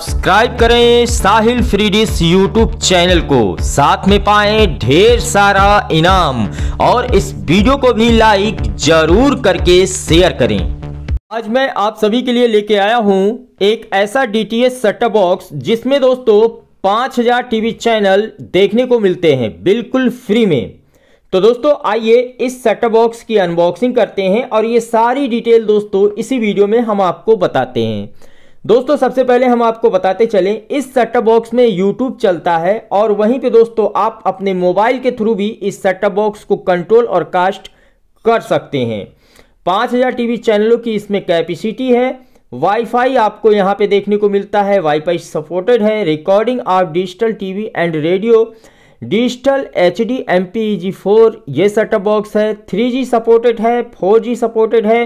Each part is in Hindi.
सब्सक्राइब करें साहिल फ्रीडिस यूट्यूब चैनल को साथ में पाए ढेर सारा इनाम और इस वीडियो को भी लाइक जरूर करके शेयर करें आज मैं आप सभी के लिए लेके आया हूं एक ऐसा टी सेटअप बॉक्स जिसमें दोस्तों 5000 टीवी चैनल देखने को मिलते हैं बिल्कुल फ्री में तो दोस्तों आइए इस सेटअप बॉक्स की अनबॉक्सिंग करते हैं और ये सारी डिटेल दोस्तों इसी वीडियो में हम आपको बताते हैं दोस्तों सबसे पहले हम आपको बताते चलें इस सेटअप बॉक्स में यूट्यूब चलता है और वहीं पे दोस्तों आप अपने मोबाइल के थ्रू भी इस सेटअप बॉक्स को कंट्रोल और कास्ट कर सकते हैं 5000 टीवी चैनलों की इसमें कैपेसिटी है वाईफाई आपको यहाँ पे देखने को मिलता है वाईफाई सपोर्टेड है recording of digital TV and radio digital H D M P G four ये सेटअप बॉक्स है थ्री जी सपोर्टेड है फोर जी सपोर्टेड है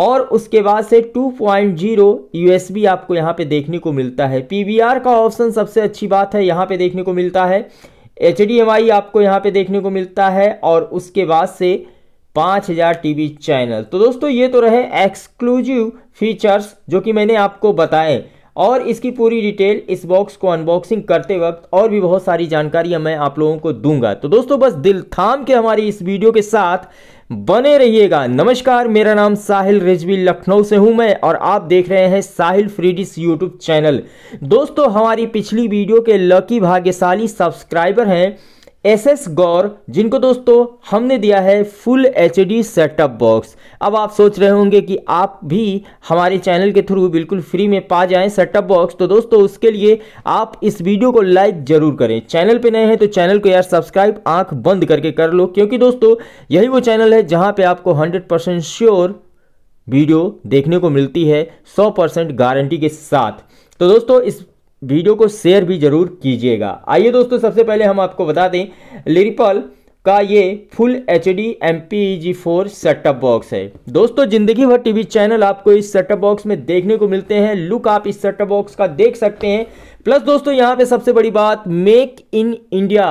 और उसके बाद से 2.0 पॉइंट आपको यहाँ पे देखने को मिलता है पी का ऑप्शन सबसे अच्छी बात है यहाँ पे देखने को मिलता है एच आपको यहाँ पे देखने को मिलता है और उसके बाद से 5000 टीवी चैनल तो दोस्तों ये तो रहे एक्सक्लूसिव फीचर्स जो कि मैंने आपको बताए और इसकी पूरी डिटेल इस बॉक्स को अनबॉक्सिंग करते वक्त और भी बहुत सारी जानकारियां मैं आप लोगों को दूंगा तो दोस्तों बस दिल थाम के हमारी इस वीडियो के साथ बने रहिएगा नमस्कार मेरा नाम साहिल रिजवी लखनऊ से हूं मैं और आप देख रहे हैं साहिल फ्रीडिस यूट्यूब चैनल दोस्तों हमारी पिछली वीडियो के लकी भाग्यशाली सब्सक्राइबर हैं एस एस गौर जिनको दोस्तों हमने दिया है full H D setup box अब आप सोच रहे होंगे कि आप भी हमारे चैनल के थ्रू बिल्कुल फ्री में पा जाएं सेटअप बॉक्स तो दोस्तों उसके लिए आप इस वीडियो को लाइक जरूर करें चैनल पे नए हैं तो चैनल को यार सब्सक्राइब आंख बंद करके कर लो क्योंकि दोस्तों यही वो चैनल है जहाँ पर आपको हंड्रेड परसेंट श्योर वीडियो देखने को मिलती है सौ परसेंट गारंटी के साथ तो दोस्तों इस वीडियो को शेयर भी जरूर कीजिएगा आइए दोस्तों सबसे पहले हम आपको बता दें लिरिपल का ये full H D M P G four setup box है दोस्तों जिंदगी भर टीवी चैनल आपको इस सेटअप बॉक्स में देखने को मिलते हैं लुक आप इस सेटअप बॉक्स का देख सकते हैं प्लस दोस्तों यहाँ पे सबसे बड़ी बात make in India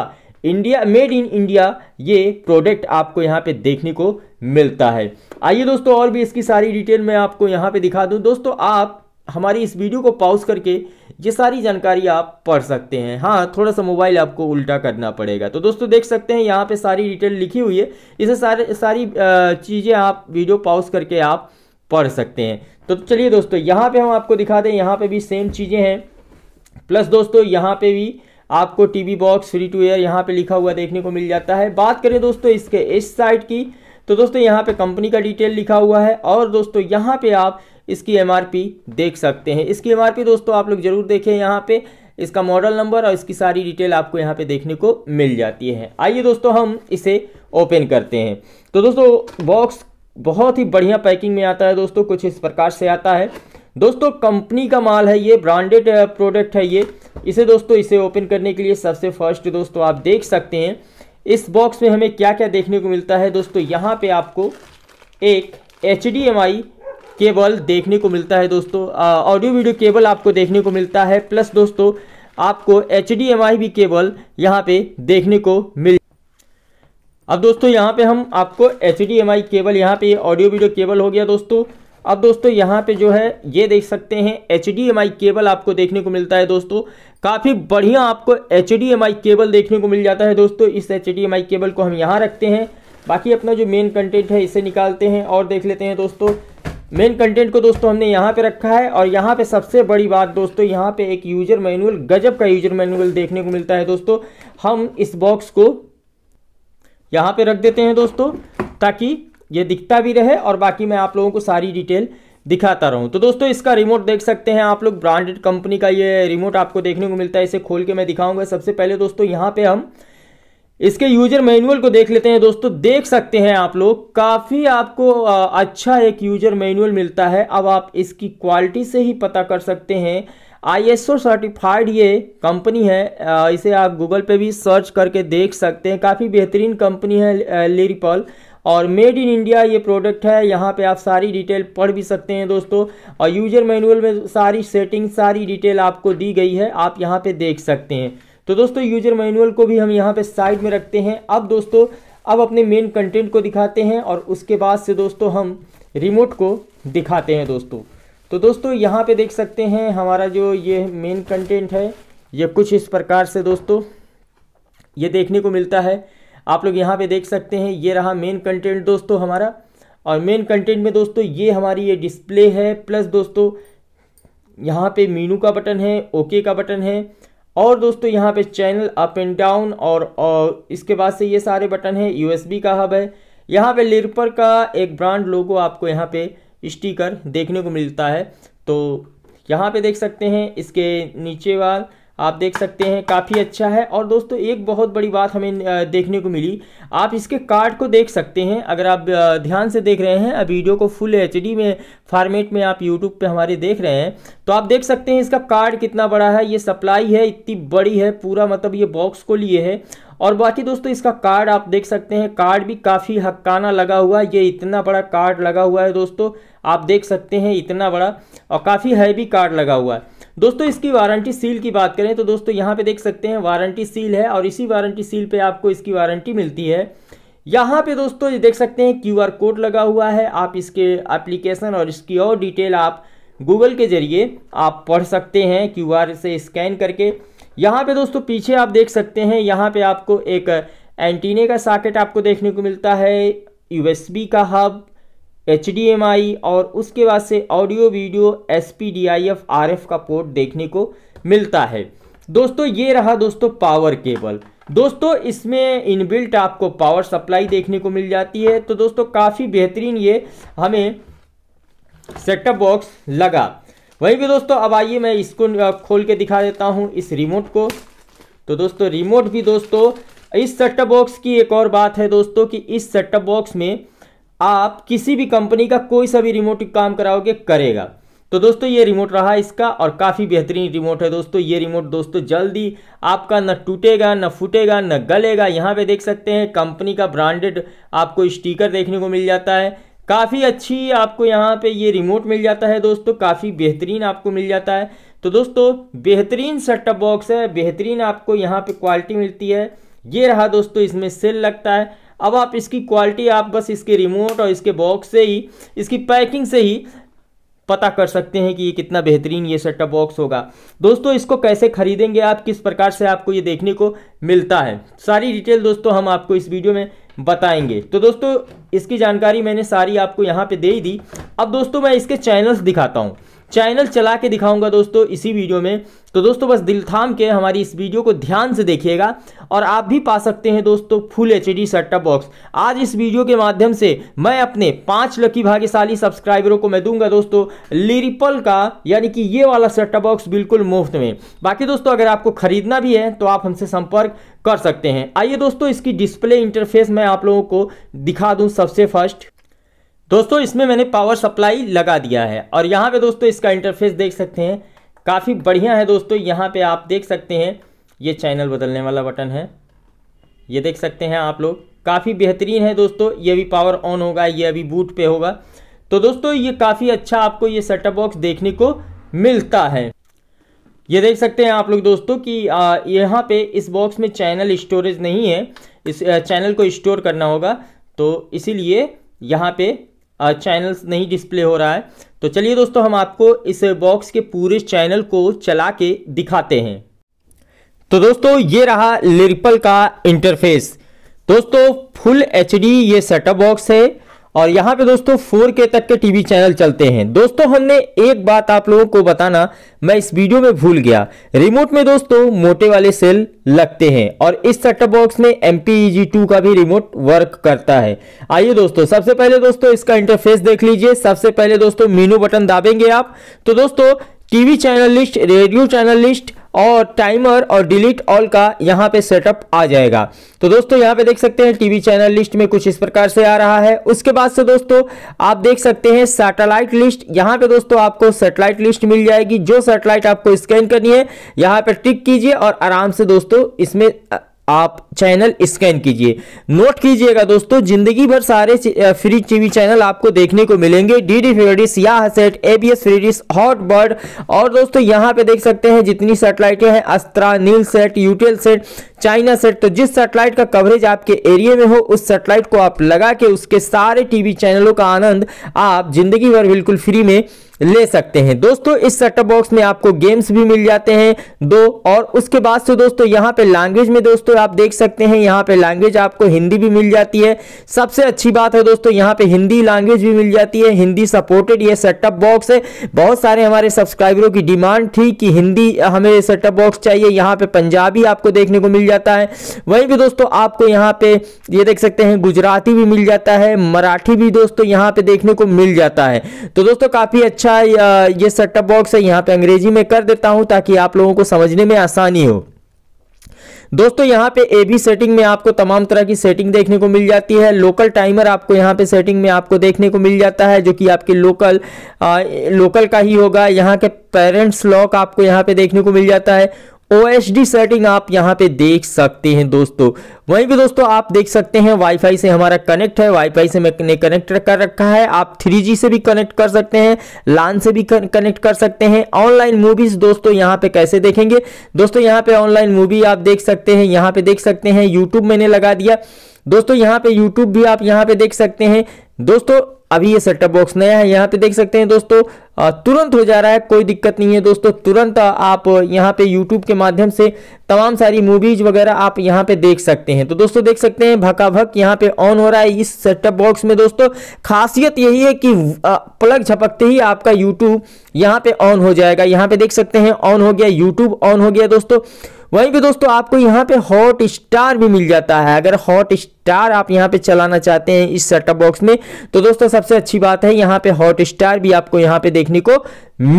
India made in India ये प्रोडक्ट आपको यहाँ पे देखने को मिलता है आइए दोस्तों और भी इसकी सारी डिटेल मैं आपको यहाँ पे दिखा दूँ दोस्तों आप हमारी इस वीडियो को पॉज करके ये सारी जानकारी आप पढ़ सकते हैं हाँ थोड़ा सा मोबाइल आपको उल्टा करना पड़ेगा तो दोस्तों देख सकते हैं यहाँ पे सारी डिटेल लिखी हुई है इसे सारे सारी चीज़ें आप वीडियो पॉज करके आप पढ़ सकते हैं तो चलिए दोस्तों यहाँ पे हम आपको दिखा दें यहाँ पे भी सेम चीज़ें हैं प्लस दोस्तों यहाँ पे भी आपको T box free to air यहाँ पे लिखा हुआ देखने को मिल जाता है बात करें दोस्तों इसके इस साइड की तो दोस्तों यहाँ पे कंपनी का डिटेल लिखा हुआ है और दोस्तों यहाँ पे आप इसकी एम देख सकते हैं इसकी एम दोस्तों आप लोग जरूर देखें यहाँ पे इसका मॉडल नंबर और इसकी सारी डिटेल आपको यहाँ पे देखने को मिल जाती है आइए दोस्तों हम इसे ओपन करते हैं तो दोस्तों बॉक्स बहुत ही बढ़िया पैकिंग में आता है दोस्तों कुछ इस प्रकार से आता है दोस्तों कंपनी का माल है ये ब्रांडेड प्रोडक्ट uh, है ये इसे दोस्तों इसे ओपन करने के लिए सबसे फर्स्ट दोस्तों आप देख सकते हैं इस बॉक्स में हमें क्या क्या देखने को मिलता है दोस्तों यहाँ पे आपको एक H D M I cable देखने को मिलता है दोस्तों ऑडियो वीडियो केबल आपको देखने को मिलता है प्लस दोस्तों आपको एच भी केबल यहाँ पे देखने को मिल अब दोस्तों यहाँ पे हम आपको एच केबल यहाँ पे ऑडियो वीडियो केबल हो गया दोस्तों अब दोस्तों यहाँ पे जो है ये देख सकते हैं एच केबल आपको देखने को मिलता है दोस्तों काफ़ी बढ़िया आपको एच केबल देखने को मिल जाता है दोस्तों इस एच केबल को हम यहाँ रखते हैं बाकी अपना जो मेन कंटेंट है इसे निकालते हैं और देख लेते हैं दोस्तों मेन कंटेंट को दोस्तों हमने यहाँ पे रखा है और यहाँ पे सबसे बड़ी बात दोस्तों यहाँ पे एक यूजर मैनुअल गजब का यूजर मैनुअल देखने को मिलता है दोस्तों हम इस बॉक्स को यहाँ पे रख देते हैं दोस्तों ताकि ये दिखता भी रहे और बाकी मैं आप लोगों को सारी डिटेल दिखाता रहूं तो दोस्तों इसका रिमोट देख सकते हैं आप लोग ब्रांडेड कंपनी का ये रिमोट आपको देखने को मिलता है इसे खोल के मैं दिखाऊंगा सबसे पहले दोस्तों यहाँ पे हम इसके यूजर मैनुअल को देख लेते हैं दोस्तों देख सकते हैं आप लोग काफ़ी आपको अच्छा एक यूजर मैनुअल मिलता है अब आप इसकी क्वालिटी से ही पता कर सकते हैं आईएसओ सर्टिफाइड ये कंपनी है इसे आप गूगल पे भी सर्च करके देख सकते हैं काफ़ी बेहतरीन कंपनी है लिरिपल और मेड इन इंडिया ये प्रोडक्ट है यहाँ पे आप सारी डिटेल पढ़ भी सकते हैं दोस्तों और यूजर मैनुअल में सारी सेटिंग सारी डिटेल आपको दी गई है आप यहाँ पे देख सकते हैं तो दोस्तों यूजर मैनुअल को भी हम यहाँ पे साइड में रखते हैं अब दोस्तों अब अपने मेन कंटेंट को दिखाते हैं और उसके बाद से दोस्तों हम रिमोट को दिखाते हैं दोस्तों तो दोस्तों यहाँ पे देख सकते हैं हमारा जो ये मेन कंटेंट है ये कुछ इस प्रकार से दोस्तों ये देखने को मिलता है आप लोग यहाँ पे देख सकते हैं ये रहा मेन कंटेंट दोस्तों हमारा और मेन कंटेंट में दोस्तों ये हमारी ये डिस्प्ले है प्लस दोस्तों यहाँ पे मीनू का बटन है ओके का बटन है और दोस्तों यहाँ पे चैनल अप एंड डाउन और, और इसके बाद से ये सारे बटन है यूएसबी का हब है यहाँ पे लिरपर का एक ब्रांड लोगो आपको यहाँ पे स्टिकर देखने को मिलता है तो यहाँ पे देख सकते हैं इसके नीचे वाल आप देख सकते हैं काफ़ी अच्छा है और दोस्तों एक बहुत बड़ी बात हमें देखने को मिली आप इसके कार्ड को देख सकते हैं अगर आप ध्यान से देख रहे हैं वीडियो को फुल एच में फॉर्मेट में आप यूट्यूब पर हमारे देख रहे हैं तो आप देख सकते हैं इसका कार्ड कितना बड़ा है ये सप्लाई है इतनी बड़ी है पूरा मतलब ये बॉक्स को लिए है और बाकी दोस्तों इसका कार्ड आप देख सकते हैं कार्ड भी काफ़ी हक्काना लगा हुआ है ये इतना बड़ा कार्ड लगा हुआ है दोस्तों आप देख सकते हैं इतना बड़ा और काफ़ी हैवी कार्ड लगा हुआ है दोस्तों इसकी वारंटी सील की बात करें तो दोस्तों यहाँ पे देख सकते हैं वारंटी सील है और इसी वारंटी सील पे आपको इसकी वारंटी मिलती है यहाँ पे दोस्तों ये देख सकते हैं क्यूआर कोड लगा हुआ है आप इसके एप्लीकेशन और इसकी और डिटेल आप गूगल के जरिए आप पढ़ सकते हैं क्यूआर से स्कैन करके यहाँ पे दोस्तों पीछे आप देख सकते हैं यहाँ पे आपको एक एंटीने का साकेट आपको देखने को मिलता है यूएसबी का हब एच और उसके बाद से audio video S P D I F R F का पोर्ट देखने को मिलता है दोस्तों ये रहा दोस्तों पावर केबल दोस्तों इसमें इनबिल्ट आपको पावर सप्लाई देखने को मिल जाती है तो दोस्तों काफ़ी बेहतरीन ये हमें सेटअप बॉक्स लगा वहीं भी दोस्तों अब आइए मैं इसको खोल के दिखा देता हूं इस रिमोट को तो दोस्तों रिमोट भी दोस्तों इस सेटअप बॉक्स की एक और बात है दोस्तों कि इस सेटअप बॉक्स में आप किसी भी कंपनी का कोई सा भी रिमोट काम कराओगे करेगा तो दोस्तों ये रिमोट रहा इसका और काफ़ी बेहतरीन रिमोट है दोस्तों ये रिमोट दोस्तों जल्दी आपका न टूटेगा न फूटेगा न गलेगा यहाँ पे देख सकते हैं कंपनी का ब्रांडेड आपको स्टिकर देखने को मिल जाता है काफ़ी अच्छी आपको यहाँ पे ये रिमोट मिल जाता है दोस्तों काफ़ी बेहतरीन आपको मिल जाता है तो दोस्तों बेहतरीन सेटअप बॉक्स है बेहतरीन आपको यहाँ पे क्वालिटी मिलती है ये रहा दोस्तों इसमें सेल लगता है अब आप इसकी क्वालिटी आप बस इसके रिमोट और इसके बॉक्स से ही इसकी पैकिंग से ही पता कर सकते हैं कि ये कितना बेहतरीन ये सेटअप बॉक्स होगा दोस्तों इसको कैसे खरीदेंगे आप किस प्रकार से आपको ये देखने को मिलता है सारी डिटेल दोस्तों हम आपको इस वीडियो में बताएंगे तो दोस्तों इसकी जानकारी मैंने सारी आपको यहाँ पे दे ही दी अब दोस्तों मैं इसके चैनल्स दिखाता हूँ चैनल चला के दिखाऊंगा दोस्तों इसी वीडियो में तो दोस्तों बस दिल थाम के हमारी इस वीडियो को ध्यान से देखिएगा और आप भी पा सकते हैं दोस्तों full H D setup box आज इस वीडियो के माध्यम से मैं अपने पांच लकी भाग्यशाली सब्सक्राइबरों को मैं दूंगा दोस्तों लिरिपल का यानी कि ये वाला सेटअप बॉक्स बिल्कुल मुफ्त में बाकी दोस्तों अगर आपको खरीदना भी है तो आप हमसे संपर्क कर सकते हैं आइए दोस्तों इसकी डिस्प्ले इंटरफेस मैं आप लोगों को दिखा दूँ सबसे फर्स्ट दोस्तों इसमें मैंने पावर सप्लाई लगा दिया है और यहाँ पे दोस्तों इसका इंटरफेस देख सकते हैं काफ़ी बढ़िया है दोस्तों यहाँ पे आप देख सकते हैं ये चैनल बदलने वाला बटन है ये देख सकते हैं आप लोग काफ़ी बेहतरीन है दोस्तों ये भी पावर ऑन होगा ये अभी बूट पे होगा तो दोस्तों ये काफ़ी अच्छा आपको ये सेटअप बॉक्स देखने को मिलता है ये देख सकते हैं आप लोग दोस्तों कि यहाँ पे इस बॉक्स में चैनल स्टोरेज नहीं है इस चैनल को स्टोर करना होगा तो इसीलिए यहाँ पे चैनल नहीं डिस्प्ले हो रहा है तो चलिए दोस्तों हम आपको इस बॉक्स के पूरे चैनल को चला के दिखाते हैं तो दोस्तों ये रहा लिरपल का इंटरफेस दोस्तों फुल एच ये सेटअप बॉक्स है और यहाँ पे दोस्तों फोर के तक के टीवी चैनल चलते हैं दोस्तों हमने एक बात आप लोगों को बताना मैं इस वीडियो में भूल गया रिमोट में दोस्तों मोटे वाले सेल लगते हैं और इस सेटअप बॉक्स में एम पी e का भी रिमोट वर्क करता है आइए दोस्तों सबसे पहले दोस्तों इसका इंटरफेस देख लीजिए सबसे पहले दोस्तों मीनू बटन दाबेंगे आप तो दोस्तों TV channel list radio channel list और टाइमर और डिलीट ऑल का यहाँ पे सेटअप आ जाएगा तो दोस्तों यहाँ पे देख सकते हैं टीवी चैनल लिस्ट में कुछ इस प्रकार से आ रहा है उसके बाद से दोस्तों आप देख सकते हैं सैटेलाइट लिस्ट यहाँ पे दोस्तों आपको सैटेलाइट लिस्ट मिल जाएगी जो सैटेलाइट आपको स्कैन करनी है यहाँ पे टिक कीजिए और आराम से दोस्तों इसमें आप चैनल स्कैन कीजिए नोट कीजिएगा दोस्तों जिंदगी भर सारे फ्री टीवी चैनल आपको देखने को मिलेंगे डी डी फ्रीडिस या हसेट एबीएस फ्रीडिस हॉट बर्ड और दोस्तों यहां पे देख सकते हैं जितनी सेटेलाइटें हैं Astra Nilesat Eutelsat ChinaSat तो जिस सेटेलाइट का कवरेज आपके एरिया में हो उस सेटेलाइट को आप लगा के उसके सारे टीवी चैनलों का आनंद आप जिंदगी भर बिल्कुल फ्री में ले सकते हैं दोस्तों इस सेटअप बॉक्स में आपको गेम्स भी मिल जाते हैं दो और उसके बाद से दोस्तों यहाँ पे लैंग्वेज में दोस्तों आप देख सकते हैं यहाँ पे लैंग्वेज आपको हिंदी भी मिल जाती है सबसे अच्छी बात है दोस्तों यहाँ पे हिंदी लैंग्वेज भी मिल जाती है हिंदी सपोर्टेड ये सेटअप बॉक्स है बहुत सारे हमारे सब्सक्राइबरों की डिमांड थी कि हिंदी हमें सेटअप बॉक्स चाहिए यहाँ पे पंजाबी आपको देखने को मिल जाता है वहीं भी दोस्तों आपको यहाँ पे ये देख सकते हैं गुजराती भी मिल जाता है मराठी भी दोस्तों यहाँ पे देखने को मिल जाता है तो दोस्तों काफी अच्छा का ये सेटअप बॉक्स है यहाँ पे अंग्रेजी में कर देता हूँ ताकि आप लोगों को समझने में आसानी हो दोस्तों यहाँ पे ए बी सेटिंग में आपको तमाम तरह की सेटिंग देखने को मिल जाती है लोकल टाइमर आपको यहाँ पे सेटिंग में आपको देखने को मिल जाता है जो कि आपके लोकल आ, लोकल का ही होगा यहाँ के पेरेंट्स लॉक आपको यहाँ पे देखने को मिल जाता है ओ सेटिंग आप यहाँ पे देख सकते हैं दोस्तों वहीं पे दोस्तों आप देख सकते हैं वाईफाई से हमारा कनेक्ट है वाईफाई से मैंने कनेक्ट कर रखा है आप 3G से भी कनेक्ट कर सकते हैं लान से भी कनेक्ट कर सकते हैं ऑनलाइन मूवीज दोस्तों यहाँ पे कैसे देखेंगे दोस्तों यहाँ पे ऑनलाइन मूवी आप देख सकते हैं यहाँ पे देख सकते हैं यूट्यूब मैंने लगा दिया दोस्तों यहाँ पे यूट्यूब भी आप यहाँ पे देख सकते हैं दोस्तों अभी ये सेटअप बॉक्स नया है यहाँ पे देख सकते हैं दोस्तों तुरंत हो जा रहा है कोई दिक्कत नहीं है दोस्तों तुरंत आप यहाँ पे YouTube के माध्यम से तमाम सारी मूवीज वगैरह आप यहाँ पे देख सकते हैं तो दोस्तों देख सकते हैं भकाभक यहाँ पे ऑन हो रहा है इस सेटअप बॉक्स में दोस्तों खासियत यही है कि प्लग झपकते ही आपका यूट्यूब यहाँ पे ऑन हो जाएगा यहाँ पे देख सकते हैं ऑन हो गया यूट्यूब ऑन हो गया दोस्तों वहीं पे दोस्तों आपको यहाँ पे हॉट स्टार भी मिल जाता है अगर हॉट स्टार आप यहाँ पे चलाना चाहते हैं इस सेटअप बॉक्स में तो दोस्तों सबसे अच्छी बात है यहाँ पे हॉट स्टार भी आपको यहाँ पे देखने को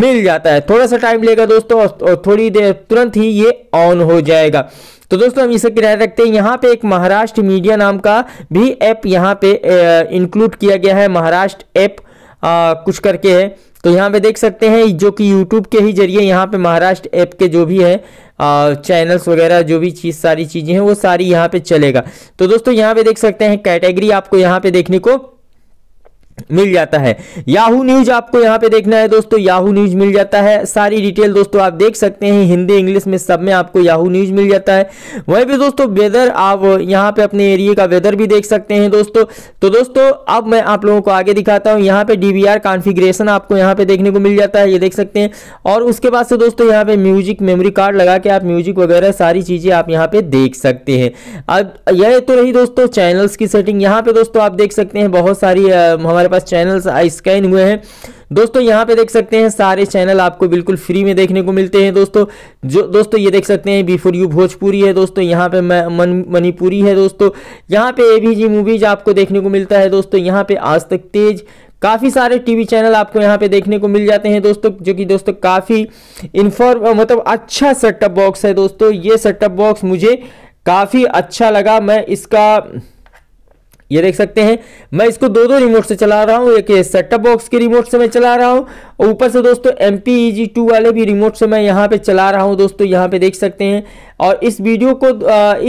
मिल जाता है थोड़ा सा टाइम लेगा दोस्तों और थोड़ी देर तुरंत ही ये ऑन हो जाएगा तो दोस्तों हम इसे किराया रखते हैं यहाँ पे एक महाराष्ट्र मीडिया नाम का भी ऐप यहाँ पे इंक्लूड किया गया है महाराष्ट्र ऐप कुछ करके है तो यहाँ पे देख सकते हैं जो कि यूट्यूब के ही जरिए यहाँ पे महाराष्ट्र ऐप के जो भी है चैनल्स वगैरह जो भी चीज़ सारी चीज़ें हैं वो सारी यहाँ पे चलेगा तो दोस्तों यहाँ पे देख सकते हैं कैटेगरी आपको यहाँ पे देखने को मिल जाता है याहू न्यूज आपको यहाँ पे देखना है दोस्तों याहू न्यूज मिल जाता है सारी डिटेल दोस्तों आप देख सकते हैं हिंदी इंग्लिश में सब में आपको याहू न्यूज मिल जाता है वहीं पे दोस्तों वेदर आप यहाँ पे अपने एरिया का वेदर भी देख सकते हैं दोस्तों तो दोस्तों अब मैं आप लोगों को आगे दिखाता हूँ यहाँ पे डीवीआर कॉन्फिग्रेशन आपको यहाँ पे देखने को मिल जाता है ये देख सकते हैं और उसके बाद से दोस्तों यहाँ पे म्यूजिक मेमोरी कार्ड लगा के आप म्यूजिक वगैरह सारी चीजें आप यहाँ पे देख सकते हैं अब यह तो रही दोस्तों चैनल्स की सेटिंग यहाँ पे दोस्तों आप देख सकते हैं बहुत सारी हमारे हमारे पास चैनल्स स्कैन हुए हैं दोस्तों यहाँ पे देख सकते हैं सारे चैनल आपको बिल्कुल फ्री में देखने को मिलते हैं दोस्तों जो दोस्तों ये देख सकते हैं बिफोर यू भोजपुरी है दोस्तों यहाँ पे मन मणिपुरी है दोस्तों यहाँ पे एबीजी मूवीज आपको देखने को मिलता है दोस्तों यहाँ पे आज तक तेज काफ़ी सारे टीवी चैनल आपको यहाँ पे देखने को मिल जाते हैं दोस्तों जो कि दोस्तों काफ़ी इन्फॉर्म मतलब अच्छा सेटअप बॉक्स है दोस्तों ये सेटअप बॉक्स मुझे काफ़ी अच्छा लगा मैं इसका ये देख सकते हैं मैं इसको दो दो रिमोट से चला रहा हूँ एक सेटअप बॉक्स के रिमोट से मैं चला रहा हूँ और ऊपर से दोस्तों एम पी टू वाले भी रिमोट से मैं यहाँ पे चला रहा हूँ दोस्तों यहाँ पे देख सकते हैं और इस वीडियो को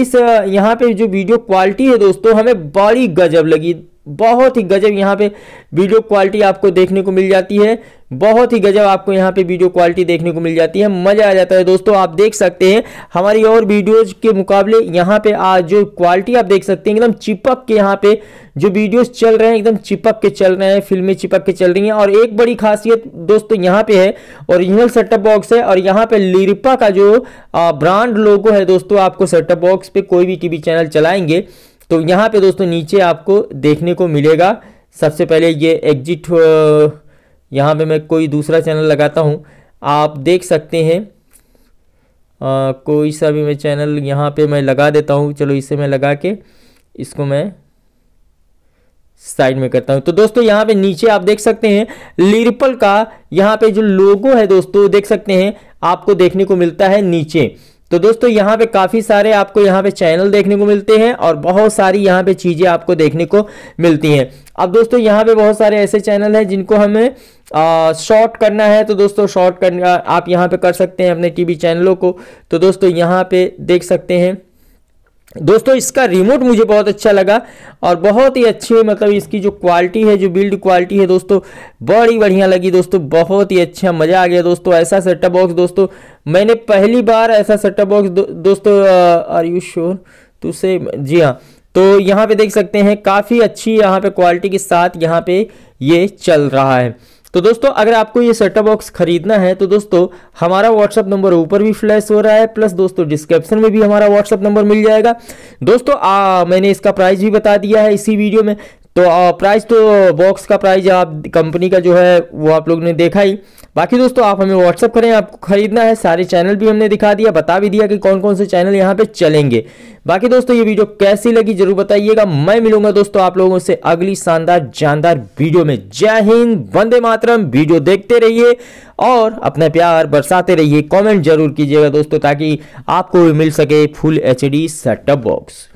इस यहाँ पे जो वीडियो क्वालिटी है दोस्तों हमें बड़ी गजब लगी बहुत ही गजब यहाँ पे वीडियो क्वालिटी आपको देखने को मिल जाती है बहुत ही गजब आपको यहाँ पे वीडियो क्वालिटी देखने को मिल जाती है मज़ा आ जाता है दोस्तों आप देख सकते हैं हमारी और वीडियोज के मुकाबले यहाँ पे आज जो क्वालिटी आप देख सकते हैं एकदम चिपक के यहाँ पे जो वीडियोज चल रहे हैं एकदम चिपक के चल रहे हैं फिल्में चिपक के चल रही हैं और एक बड़ी खासियत दोस्तों यहाँ पे है ओरिजिनल सेटअप बॉक्स है और यहाँ पे लिरिपा का जो ब्रांड लोगो है दोस्तों आपको सेटअप बॉक्स पे कोई भी टीवी चैनल चलाएंगे तो यहाँ पे दोस्तों नीचे आपको देखने को मिलेगा सबसे पहले ये एग्जिट यहाँ पे मैं कोई दूसरा चैनल लगाता हूँ आप देख सकते हैं आ, कोई सा भी मैं चैनल यहाँ पे मैं लगा देता हूँ चलो इसे मैं लगा के इसको मैं साइड में करता हूं तो दोस्तों यहाँ पे नीचे आप देख सकते हैं लिरपल का यहाँ पे जो लोगो है दोस्तों देख सकते हैं आपको देखने को मिलता है नीचे तो दोस्तों यहाँ पे काफ़ी सारे आपको यहाँ पे चैनल देखने को मिलते हैं और बहुत सारी यहाँ पे चीज़ें आपको देखने को मिलती हैं अब दोस्तों यहाँ पे बहुत सारे ऐसे चैनल हैं जिनको हमें शॉर्ट करना है तो दोस्तों शॉर्ट करना आप यहाँ पे कर सकते हैं अपने टीवी चैनलों को तो दोस्तों यहाँ पे देख सकते हैं दोस्तों इसका रिमोट मुझे बहुत अच्छा लगा और बहुत ही अच्छे मतलब इसकी जो क्वालिटी है जो बिल्ड क्वालिटी है दोस्तों बड़ी बढ़िया लगी दोस्तों बहुत ही अच्छा मज़ा आ गया दोस्तों ऐसा सेटअप बॉक्स दोस्तों मैंने पहली बार ऐसा सेटअप बॉक्स दो, दोस्तों आर यू श्योर टू से जी हाँ तो यहाँ पे देख सकते हैं काफ़ी अच्छी यहाँ पे क्वालिटी के साथ यहाँ पे ये चल रहा है तो दोस्तों अगर आपको ये सेटअप बॉक्स खरीदना है तो दोस्तों हमारा व्हाट्सअप नंबर ऊपर भी फ्लैश हो रहा है प्लस दोस्तों डिस्क्रिप्शन में भी हमारा व्हाट्सअप नंबर मिल जाएगा दोस्तों आ, मैंने इसका प्राइस भी बता दिया है इसी वीडियो में तो प्राइस तो बॉक्स का प्राइस आप कंपनी का जो है वो आप लोग ने देखा ही बाकी दोस्तों आप हमें व्हाट्सअप करें आपको खरीदना है सारे चैनल भी हमने दिखा दिया बता भी दिया कि कौन कौन से चैनल यहाँ पे चलेंगे बाकी दोस्तों ये वीडियो कैसी लगी जरूर बताइएगा मैं मिलूंगा दोस्तों आप लोगों से अगली शानदार जानदार वीडियो में जय हिंद वंदे मातरम वीडियो देखते रहिए और अपना प्यार बरसाते रहिए कमेंट जरूर कीजिएगा दोस्तों ताकि आपको भी मिल सके full H D setup box